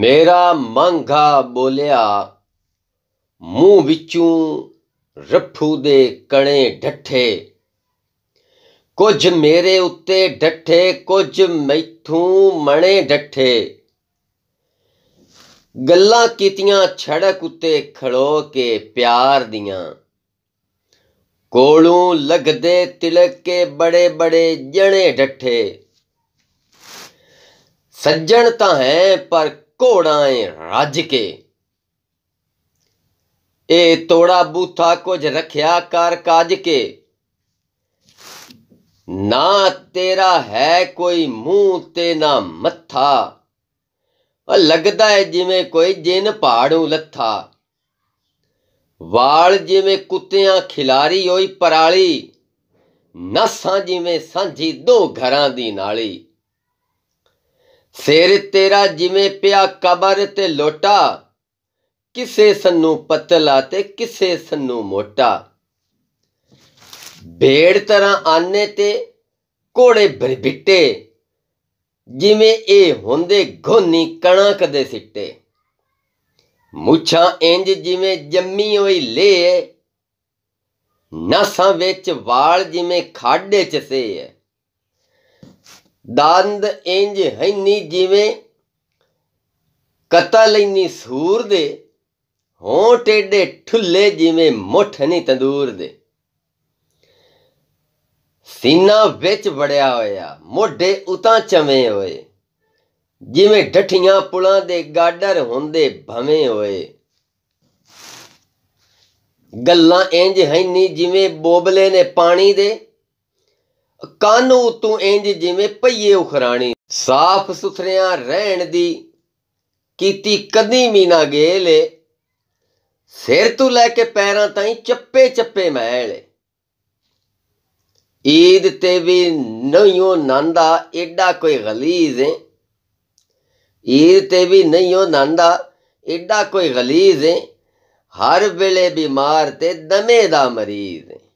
ਮੇਰਾ ਮੰਗਾ ਬੋਲਿਆ ਮੂੰਹ ਵਿੱਚੋਂ ਰੱਫੂ ਦੇ ਕਣੇ ਢੱਠੇ ਕੁਝ ਮੇਰੇ ਉੱਤੇ ਡੱਠੇ ਕੁਝ ਮੈਥੋਂ ਮਣੇ ਡੱਠੇ ਗੱਲਾਂ ਕੀਤੀਆਂ ਛੜਕ ਉੱਤੇ ਖੜੋ ਕੇ ਪਿਆਰ ਦੀਆਂ ਕੋਲੋਂ ਲੱਗਦੇ ਤਿਲਕ ਕੇ ਬੜੇ ਬੜੇ ਜਣੇ ਡੱਠੇ ਸੱਜਣ ਤਾਂ ਹੈ ਪਰ ਘੋੜਾ ਏ ਰੱਜ ਕੇ ਇਹ ਤੋੜਾ ਬੂਥਾ ਕੁਝ ਰੱਖਿਆ ਕਰ ਕਾਜ ਕੇ ਨਾ ਤੇਰਾ ਹੈ ਕੋਈ ਮੂੰਹ ਤੇ ਨਾ ਮੱਥਾ ਲੱਗਦਾ ਹੈ ਜਿਵੇਂ ਕੋਈ ਜਿੰਨ ਪਹਾੜੂ ਲੱਥਾ ਵਾਲ ਜਿਵੇਂ ਕੁੱਤਿਆਂ ਖਿਲਾਰੀ ਹੋਈ ਪਰਾਲੀ ਨਸਾਂ ਜਿਵੇਂ ਸਾਂਝੀ ਦੋ ਘਰਾਂ ਦੀ ਨਾਲੀ ਸਿਰ ਤੇਰਾ ਜਿਵੇਂ ਪਿਆ ਕਬਰ ਤੇ ਲੋਟਾ ਕਿਸੇ ਸੰਨੂ ਪਤਲਾ ਤੇ ਕਿਸੇ ਸੰਨੂ ਮੋਟਾ ਬੇੜ ਤਰ੍ਹਾਂ ਆਨੇ ਤੇ ਕੋੜੇ ਬਿੱਟੇ ਜਿਵੇਂ ਇਹ ਹੁੰਦੇ ਘੋਨੀ ਕਣਕ ਕਦੇ ਸਿੱਟੇ ਮੁੱਛਾਂ ਇੰਜ ਜਿਵੇਂ ਜੰਮੀ ਹੋਈ ਲੇ ਨਾਸਾਂ ਵਿੱਚ ਵਾਲ ਜਿਵੇਂ ਖਾੜੇ ਚ ਸੇ ਹੈ ਦੰਦ ਇੰਜ ਹੈਨੀ ਜਿਵੇਂ ਕਤਲ ਇੰਨੀ ਸੂਰ ਦੇ ਹੋਂ ਟੇਡੇ ਠੁੱਲੇ ਜਿਵੇਂ ਮੁੱਠ ਨਹੀਂ ਤੰਦੂਰ ਦੇ ਸੀਨਾ ਵਿੱਚ ਵੜਿਆ ਹੋਇਆ ਮੋਢੇ ਉਤਾਂ ਚਵੇਂ ਹੋਏ ਜਿਵੇਂ ਡਠੀਆਂ ਪੁਲਾਂ ਦੇ ਗਾਡਰ ਹੁੰਦੇ ਭਵੇਂ ਹੋਏ ਗੱਲਾਂ ਇੰਜ ਹੈਨੀ ਜਿਵੇਂ ਬੋਬਲੇ ਨੇ ਪਾਣੀ ਦੇ ਕਾਨੂ ਤੂੰ ਇੰਜ ਜਿਵੇਂ ਪਈਏ ਉਖਰਾਣੀ ਸਾਫ਼ ਸੁਥਰਿਆਂ ਰਹਿਣ ਦੀ ਕੀਤੀ ਕਦੀ ਵੀ ਨਾ ਗੇਲੇ ਸਿਰ ਤੋਂ ਲੈ ਕੇ ਪੈਰਾਂ ਤਾਈਂ ਚੱਪੇ ਚੱਪੇ ਮੈਲ ਈਦ ਤੇ ਵੀ ਨਹੀਂਓ ਨੰਦਾ ਐਡਾ ਕੋਈ ਗਲੀਜ਼ ਹੈ ਈਦ ਤੇ ਵੀ ਨਹੀਂਓ ਨੰਦਾ ਐਡਾ ਕੋਈ ਗਲੀਜ਼ ਹੈ ਹਰ ਵੇਲੇ ਬਿਮਾਰ ਤੇ ਦਮੇ ਦਾ ਮਰੀਜ਼ ਹੈ